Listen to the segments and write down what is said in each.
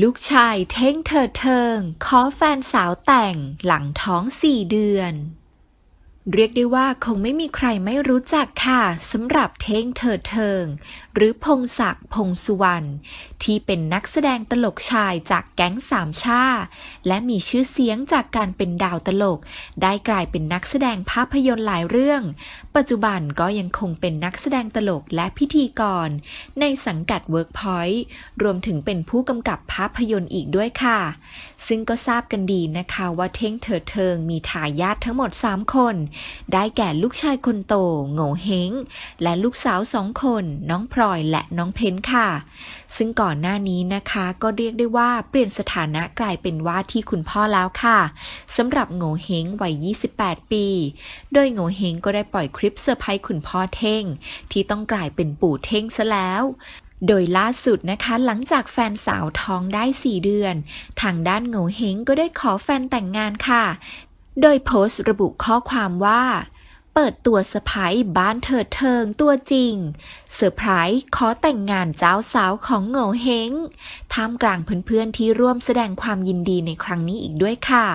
ลูกชายเท่งเถิดเทิงขอแฟนสาวแต่งหลังท้องสี่เดือนเรียกได้ว่าคงไม่มีใครไม่รู้จักค่ะสำหรับเท่งเถิดเทิงหรือพงศักดิ์พงสุวรรณที่เป็นนักแสดงตลกชายจากแก๊งสามชาและมีชื่อเสียงจากการเป็นดาวตลก ได้กลายเป็นนักแสดงภาพยนตร์หลายเรื่อง ปัจจุบันก็ยังคงเป็นนักแสดงตลกและพิธีกรในสังกัดเวิร์กพอย์รวมถึงเป็นผู้กำกับภาพยนตร์อีกด้วยค่ะ ซึ่งก็ทราบกันดีนะคะว่าเท่งเถิดเทิง มีทายาททั้งหมด3คนได้แก่ลูกชายคนโตโง่เฮงและลูกสาวสองคน น้องพลอยและน้องเพนค่ะ ซึ่งก่อนหน้านี้นะคะก็เรียกได้ว่า เปลี่ยนสถานะกลายเป็นว่าที่คุณพ่อแล้วค่ะสำหรับโง่เฮงวัย 28 ปี โดยโง่เฮงก็ได้ปล่อยคลิปเซอร์ไพรส์คุณพ่อเท่งที่ต้องกลายเป็นปู่เท่งซะแล้ว โดยล่าสุดนะคะหลังจากแฟนสาวท้องได้ 4 เดือน ทางด้านโง่เฮงก็ได้ขอแฟนแต่งงานค่ะโดยโพสต์ระบุข้อความว่า เปิดตัวสไพรายบ้านเถิดเทิงตัวจริงเซอร์ไพรส์ขอแต่งงานเจ้าสาวของโง่เฮงท่ามกลางเพื่อนๆที่ร่วมแสดงความยินดีในครั้งนี้อีกด้วยค่ะ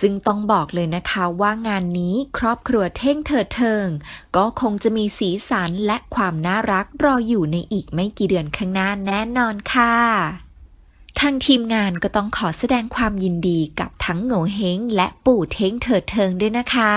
ซึ่งต้องบอกเลยนะคะว่างานนี้ครอบครัวเท่งเถิดเทิง ก็คงจะมีสีสันและความน่ารักรออยู่ในอีกไม่กี่เดือนข้างหน้าแน่นอนค่ะทางทีมงานก็ต้องขอแสดงความยินดีกับทั้งโง่เฮงและปู่เท้งเถิดเทิงด้วยนะคะ